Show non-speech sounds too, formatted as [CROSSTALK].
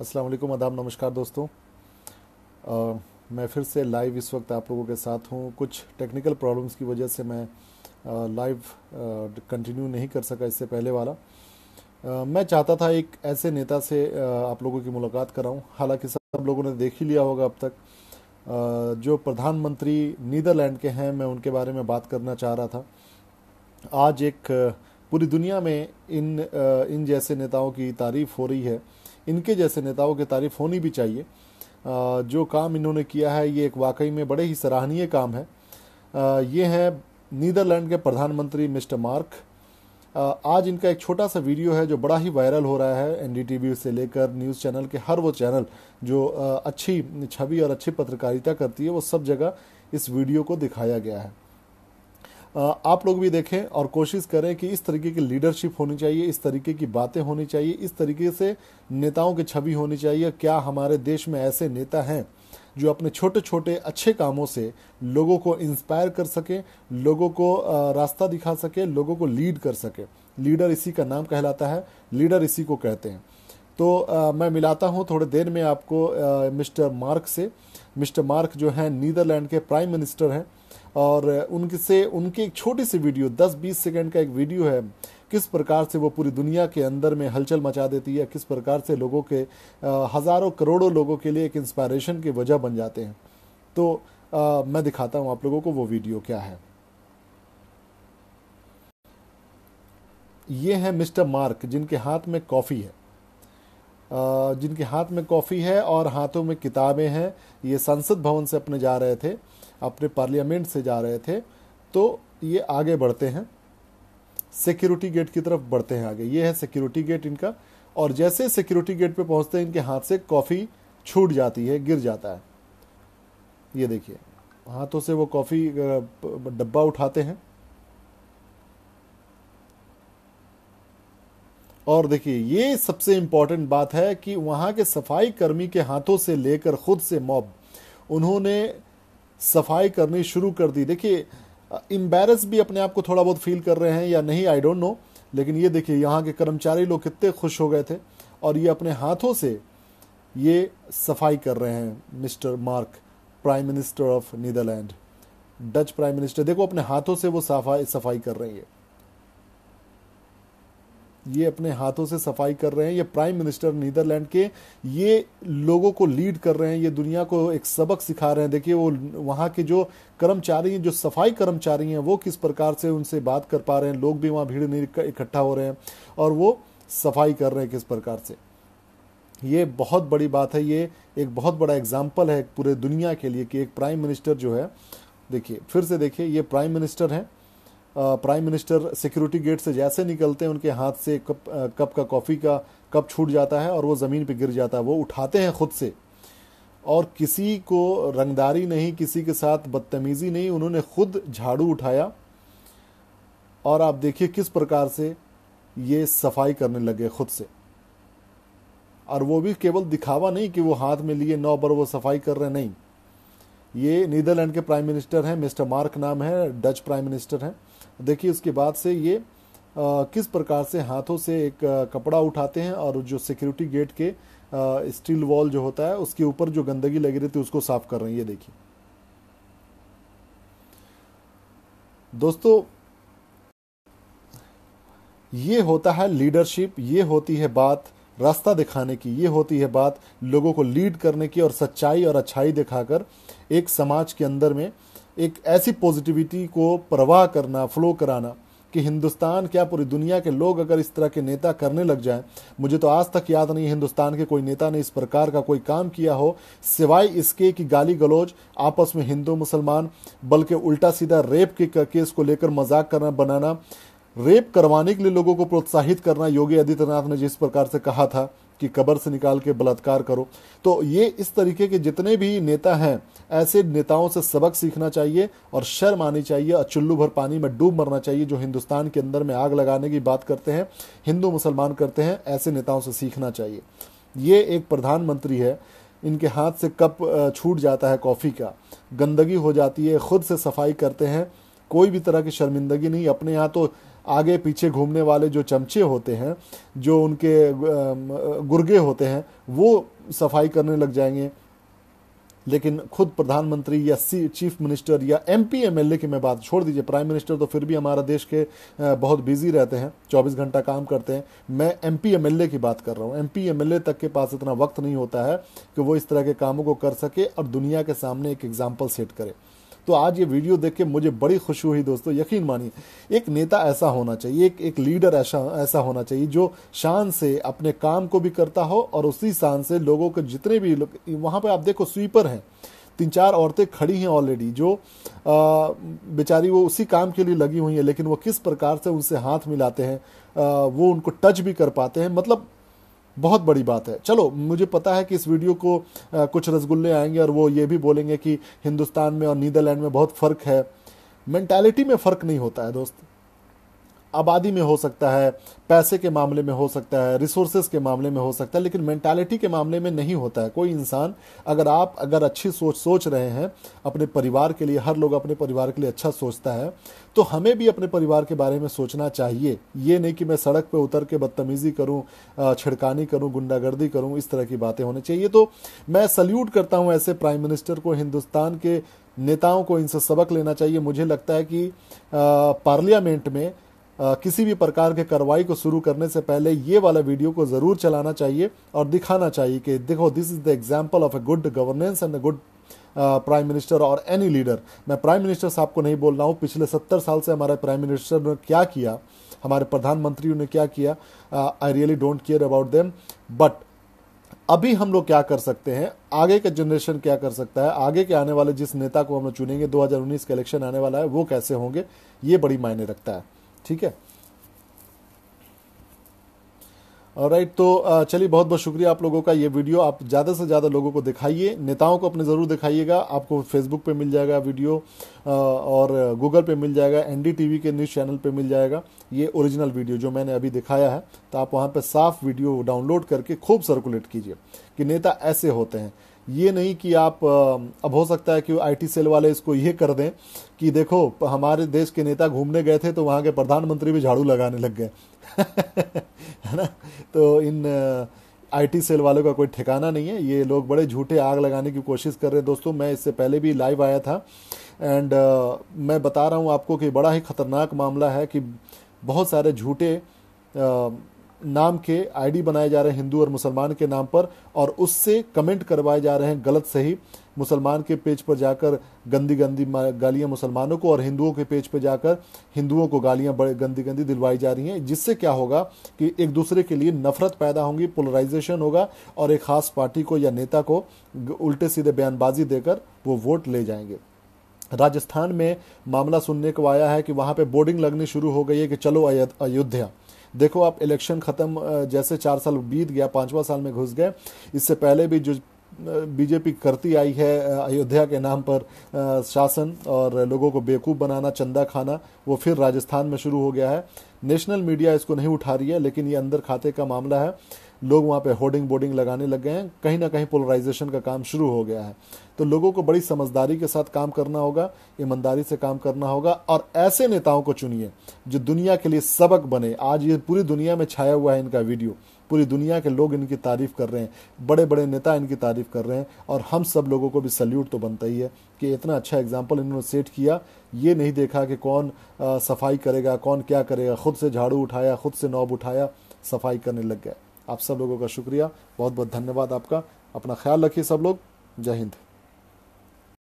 अस्सलाम वालेकुम आदाब नमस्कार दोस्तों आ, मैं फिर से लाइव इस वक्त आप लोगों के साथ हूँ कुछ टेक्निकल प्रॉब्लम्स की वजह से मैं आ, लाइव कंटिन्यू नहीं कर सका इससे पहले वाला आ, मैं चाहता था एक ऐसे नेता से आ, आप लोगों की मुलाकात कराऊँ हालांकि सब लोगों ने देख ही लिया होगा अब तक आ, जो प्रधानमंत्री नीदरलैंड के हैं मैं उनके बारे में बात करना चाह रहा था आज एक पूरी दुनिया में इन इन जैसे नेताओं की तारीफ हो रही है इनके जैसे नेताओं की तारीफ होनी भी चाहिए जो काम इन्होंने किया है ये एक वाकई में बड़े ही सराहनीय काम है ये है नीदरलैंड के प्रधानमंत्री मिस्टर मार्क आज इनका एक छोटा सा वीडियो है जो बड़ा ही वायरल हो रहा है एन से लेकर न्यूज़ चैनल के हर वो चैनल जो अच्छी छवि और अच्छी पत्रकारिता करती है वो सब जगह इस वीडियो को दिखाया गया है आप लोग भी देखें और कोशिश करें कि इस तरीके की लीडरशिप होनी चाहिए इस तरीके की बातें होनी चाहिए इस तरीके से नेताओं की छवि होनी चाहिए क्या हमारे देश में ऐसे नेता हैं जो अपने छोटे छोटे अच्छे कामों से लोगों को इंस्पायर कर सके लोगों को रास्ता दिखा सके लोगों को लीड कर सके लीडर इसी का नाम कहलाता है लीडर इसी को कहते हैं तो आ, मैं मिलाता हूँ थोड़े देर में आपको आ, मिस्टर मार्क से मिस्टर मार्क जो है नीदरलैंड के प्राइम मिनिस्टर हैं और उनसे उनकी एक छोटी सी वीडियो 10-20 सेकंड का एक वीडियो है किस प्रकार से वो पूरी दुनिया के अंदर में हलचल मचा देती है किस प्रकार से लोगों के हज़ारों करोड़ों लोगों के लिए एक इंस्पायरेशन की वजह बन जाते हैं तो आ, मैं दिखाता हूँ आप लोगों को वो वीडियो क्या है ये है मिस्टर मार्क जिनके हाथ में कॉफ़ी है जिनके हाथ में कॉफ़ी है और हाथों में किताबें हैं ये संसद भवन से अपने जा रहे थे अपने पार्लियामेंट से जा रहे थे तो ये आगे बढ़ते हैं सिक्योरिटी गेट की तरफ बढ़ते हैं आगे ये है सिक्योरिटी गेट इनका और जैसे सिक्योरिटी गेट पे पहुंचते हैं इनके हाथ से कॉफ़ी छूट जाती है गिर जाता है ये देखिए हाथों से वो कॉफ़ी डब्बा उठाते हैं और देखिए ये सबसे इंपॉर्टेंट बात है कि वहाँ के सफाई कर्मी के हाथों से लेकर खुद से मॉब उन्होंने सफाई करनी शुरू कर दी देखिए इम्बेरस भी अपने आप को थोड़ा बहुत फील कर रहे हैं या नहीं आई डोंट नो लेकिन ये देखिए यहाँ के कर्मचारी लोग कितने खुश हो गए थे और ये अपने हाथों से ये सफाई कर रहे हैं Mister Mark prime minister of Netherland Dutch prime minister देखो अपने हाथों से वो सफाई सफाई कर रही है ये अपने हाथों से सफाई कर रहे हैं ये प्राइम मिनिस्टर नीदरलैंड के ये लोगों को लीड कर रहे हैं ये दुनिया को एक सबक सिखा रहे हैं देखिए वो वहाँ के जो कर्मचारी हैं जो सफाई कर्मचारी हैं वो किस प्रकार से उनसे बात कर पा रहे हैं लोग भी वहाँ भीड़ नहीं इकट्ठा हो रहे हैं और वो सफाई कर रहे हैं किस प्रकार से ये बहुत बड़ी बात है ये एक बहुत बड़ा एग्जाम्पल है पूरे दुनिया के लिए कि एक प्राइम मिनिस्टर जो है देखिए फिर से देखिए ये प्राइम मिनिस्टर हैं प्राइम मिनिस्टर सिक्योरिटी गेट से जैसे निकलते हैं उनके हाथ से कप कप का कॉफ़ी का कप छूट जाता है और वो ज़मीन पर गिर जाता है वो उठाते हैं खुद से और किसी को रंगदारी नहीं किसी के साथ बदतमीज़ी नहीं उन्होंने खुद झाड़ू उठाया और आप देखिए किस प्रकार से ये सफाई करने लगे खुद से और वो भी केवल दिखावा नहीं कि वो हाथ में लिए नौ बार वो सफाई कर रहे नहीं ये नीदरलैंड के प्राइम मिनिस्टर हैं मिस्टर मार्क नाम है डच प्राइम मिनिस्टर हैं देखिए उसके बाद से ये किस प्रकार से हाथों से एक कपड़ा उठाते हैं और जो सिक्योरिटी गेट के स्टील वॉल जो होता है उसके ऊपर जो गंदगी लगी रहती है उसको साफ कर रहे हैं ये देखिए दोस्तों ये होता है लीडरशिप ये होती है बात रास्ता दिखाने की ये होती है बात लोगों को लीड करने की और सच्चाई और अच्छाई दिखाकर एक समाज के अंदर में एक ऐसी पॉजिटिविटी को प्रवाह करना फ्लो कराना कि हिंदुस्तान क्या पूरी दुनिया के लोग अगर इस तरह के नेता करने लग जाएं मुझे तो आज तक याद नहीं हिंदुस्तान के कोई नेता ने इस प्रकार का कोई काम किया हो सिवाय इसके कि गाली गलौज आपस में हिंदू मुसलमान बल्कि उल्टा सीधा रेप के केस को लेकर मजाक करना बनाना रेप करवाने के लिए लोगों को प्रोत्साहित करना योगी आदित्यनाथ ने जिस प्रकार से कहा था कि कबर से निकाल के बलात्कार करो तो ये इस तरीके के जितने भी नेता हैं ऐसे नेताओं से सबक सीखना चाहिए और शर्म आनी चाहिए और चुल्लू भर पानी में डूब मरना चाहिए जो हिंदुस्तान के अंदर में आग लगाने की बात करते हैं हिंदू मुसलमान करते हैं ऐसे नेताओं से सीखना चाहिए ये एक प्रधानमंत्री है इनके हाथ से कप छूट जाता है कॉफ़ी का गंदगी हो जाती है खुद से सफाई करते हैं कोई भी तरह की शर्मिंदगी नहीं अपने यहाँ तो आगे पीछे घूमने वाले जो चमचे होते हैं जो उनके गुर्गे होते हैं वो सफाई करने लग जाएंगे लेकिन खुद प्रधानमंत्री या सी चीफ मिनिस्टर या M P M L A की मैं बात छोड़ दीजिए प्राइम मिनिस्टर तो फिर भी हमारा देश के बहुत बिजी रहते हैं 24 घंटा काम करते हैं मैं M P M L A की बात कर रहा हूँ M P M L A तक के पास इतना वक्त नहीं होता है कि वो इस तरह के कामों को कर सके और दुनिया के सामने एक एग्जाम्पल सेट करे तो आज ये वीडियो देख के मुझे बड़ी खुशी हुई दोस्तों यकीन मानिए एक नेता ऐसा होना चाहिए एक एक लीडर ऐसा ऐसा होना चाहिए जो शान से अपने काम को भी करता हो और उसी शान से लोगों के जितने भी वहां पर आप देखो स्वीपर हैं तीन चार औरतें खड़ी हैं ऑलरेडी जो बेचारी वो उसी काम के लिए लगी हुई है लेकिन वो किस प्रकार से उनसे हाथ मिलाते हैं आ, वो उनको टच भी कर पाते हैं मतलब बहुत बड़ी बात है चलो मुझे पता है कि इस वीडियो को कुछ रसगुल्ले आएंगे और वो ये भी बोलेंगे कि हिंदुस्तान में और नीदरलैंड में बहुत फ़र्क है मेंटालिटी में फ़र्क नहीं होता है दोस्त आबादी में हो सकता है पैसे के मामले में हो सकता है रिसोर्सेज के मामले में हो सकता है लेकिन मैंटालिटी के मामले में नहीं होता है कोई इंसान अगर आप अगर अच्छी सोच सोच रहे हैं अपने परिवार के लिए हर लोग अपने परिवार के लिए अच्छा सोचता है तो हमें भी अपने परिवार के बारे में सोचना चाहिए ये नहीं कि मैं सड़क पर उतर के बदतमीज़ी करूँ छिड़कानी करूँ गुंडागर्दी करूँ इस तरह की बातें होनी चाहिए तो मैं सल्यूट करता हूँ ऐसे प्राइम मिनिस्टर को हिंदुस्तान के नेताओं को इनसे सबक लेना चाहिए मुझे लगता है कि पार्लियामेंट में किसी भी प्रकार के कार्रवाई को शुरू करने से पहले ये वाला वीडियो को ज़रूर चलाना चाहिए और दिखाना चाहिए कि देखो this is the example of a good governance and a good prime minister और एनी लीडर मैं प्राइम मिनिस्टर साहब को नहीं बोल रहा हूँ पिछले सत्तर साल से हमारे प्राइम मिनिस्टर ने क्या किया हमारे प्रधानमंत्री ने क्या किया I really don't care about them but अभी हम लोग क्या कर सकते हैं आगे का जनरेशन क्या कर सकता है आगे के आने वाले जिस नेता को हम लोग चुनेंगे 2019 का इलेक्शन आने वाला है वो कैसे होंगे ये बड़ी मायने रखता है ठीक है और राइट तो चलिए बहुत बहुत शुक्रिया आप लोगों का ये वीडियो आप ज़्यादा से ज़्यादा लोगों को दिखाइए नेताओं को अपने ज़रूर दिखाइएगा आपको फेसबुक पे मिल जाएगा वीडियो और गूगल पे मिल जाएगा एनडीटीवी के न्यूज़ चैनल पे मिल जाएगा ये ओरिजिनल वीडियो जो मैंने अभी दिखाया है तो आप वहाँ पर साफ वीडियो डाउनलोड करके खूब सर्कुलेट कीजिए कि नेता ऐसे होते हैं ये नहीं कि आप अब हो सकता है कि आईटी सेल वाले इसको ये कर दें कि देखो हमारे देश के नेता घूमने गए थे तो वहाँ के प्रधानमंत्री भी झाड़ू लगाने लग गए [LAUGHS] है ना तो इन आईटी सेल वालों का कोई ठिकाना नहीं है ये लोग बड़े झूठे आग लगाने की कोशिश कर रहे हैं दोस्तों मैं इससे पहले भी लाइव आया था एंड uh, मैं बता रहा हूँ आपको कि बड़ा ही ख़तरनाक मामला है कि बहुत सारे झूठे uh, नाम के आईडी बनाए जा रहे हैं हिंदू और मुसलमान के नाम पर और उससे कमेंट करवाए जा रहे हैं गलत सही मुसलमान के पेज पर जाकर गंदी गंदी गालियां मुसलमानों को और हिंदुओं के पेज पर जाकर हिंदुओं को गालियां बड़े गंदी गंदी दिलवाई जा रही हैं जिससे क्या होगा कि एक दूसरे के लिए नफरत पैदा होगी पोलराइजेशन होगा और एक खास पार्टी को या नेता को उल्टे सीधे बयानबाजी देकर वो वोट ले जाएंगे राजस्थान में मामला सुनने को आया है कि वहां पे बोर्डिंग लगनी शुरू हो गई है कि चलो अयोध्या देखो आप इलेक्शन ख़त्म जैसे चार साल बीत गया पांचवा साल में घुस गए इससे पहले भी जो बीजेपी करती आई है अयोध्या के नाम पर शासन और लोगों को बेवकूफ़ बनाना चंदा खाना वो फिर राजस्थान में शुरू हो गया है नेशनल मीडिया इसको नहीं उठा रही है लेकिन ये अंदर खाते का मामला है लोग वहाँ पे होर्डिंग बोर्डिंग लगाने लग गए हैं कहीं ना कहीं पोलराइजेशन का काम शुरू हो गया है तो लोगों को बड़ी समझदारी के साथ काम करना होगा ईमानदारी से काम करना होगा और ऐसे नेताओं को चुनिए जो दुनिया के लिए सबक बने आज ये पूरी दुनिया में छाया हुआ है इनका वीडियो पूरी दुनिया के लोग इनकी तारीफ़ कर रहे हैं बड़े बड़े नेता इनकी तारीफ़ कर रहे हैं और हम सब लोगों को भी सल्यूट तो बनता ही है कि इतना अच्छा एग्जाम्पल इन्होंने सेट किया ये नहीं देखा कि कौन आ, सफाई करेगा कौन क्या करेगा खुद से झाड़ू उठाया खुद से नॉब उठाया सफाई करने लग गया आप सब लोगों का शुक्रिया बहुत बहुत धन्यवाद आपका अपना ख्याल रखिए सब लोग जय हिंद